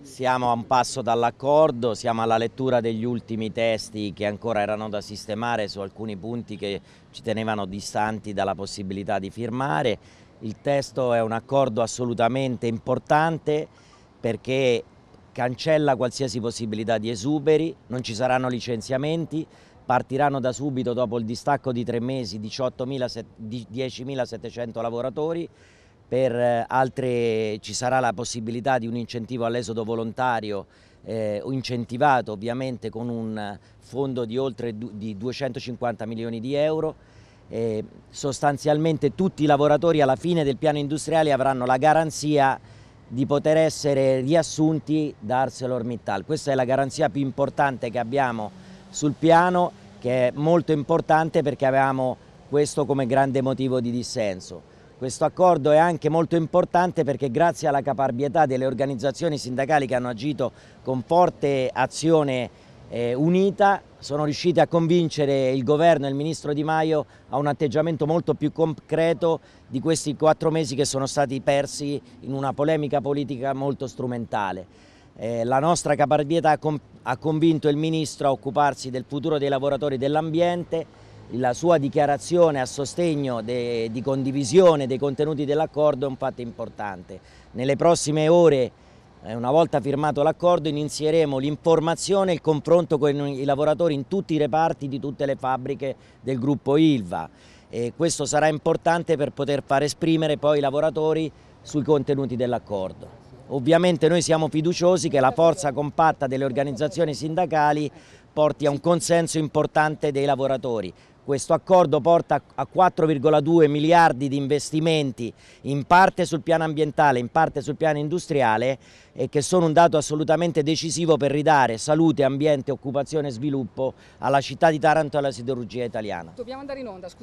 Siamo a un passo dall'accordo, siamo alla lettura degli ultimi testi che ancora erano da sistemare su alcuni punti che ci tenevano distanti dalla possibilità di firmare. Il testo è un accordo assolutamente importante perché cancella qualsiasi possibilità di esuberi, non ci saranno licenziamenti, partiranno da subito dopo il distacco di tre mesi 10.700 lavoratori per eh, altre ci sarà la possibilità di un incentivo all'esodo volontario eh, incentivato ovviamente con un fondo di oltre di 250 milioni di euro. Eh, sostanzialmente tutti i lavoratori alla fine del piano industriale avranno la garanzia di poter essere riassunti da ArcelorMittal. Questa è la garanzia più importante che abbiamo sul piano, che è molto importante perché avevamo questo come grande motivo di dissenso. Questo accordo è anche molto importante perché grazie alla caparbietà delle organizzazioni sindacali che hanno agito con forte azione eh, unita sono riusciti a convincere il governo e il ministro Di Maio a un atteggiamento molto più concreto di questi quattro mesi che sono stati persi in una polemica politica molto strumentale. Eh, la nostra caparbietà ha, convinto il ministro a occuparsi del futuro dei lavoratori dell'ambiente la sua dichiarazione a sostegno de, di condivisione dei contenuti dell'accordo è un fatto importante. Nelle prossime ore, eh, una volta firmato l'accordo, inizieremo l'informazione e il confronto con i lavoratori in tutti i reparti di tutte le fabbriche del gruppo Ilva. E questo sarà importante per poter far esprimere poi i lavoratori sui contenuti dell'accordo. Ovviamente noi siamo fiduciosi che la forza compatta delle organizzazioni sindacali porti a un consenso importante dei lavoratori. Questo accordo porta a 4,2 miliardi di investimenti in parte sul piano ambientale, in parte sul piano industriale e che sono un dato assolutamente decisivo per ridare salute, ambiente, occupazione e sviluppo alla città di Taranto e alla siderurgia italiana. Dobbiamo andare in onda, scusate.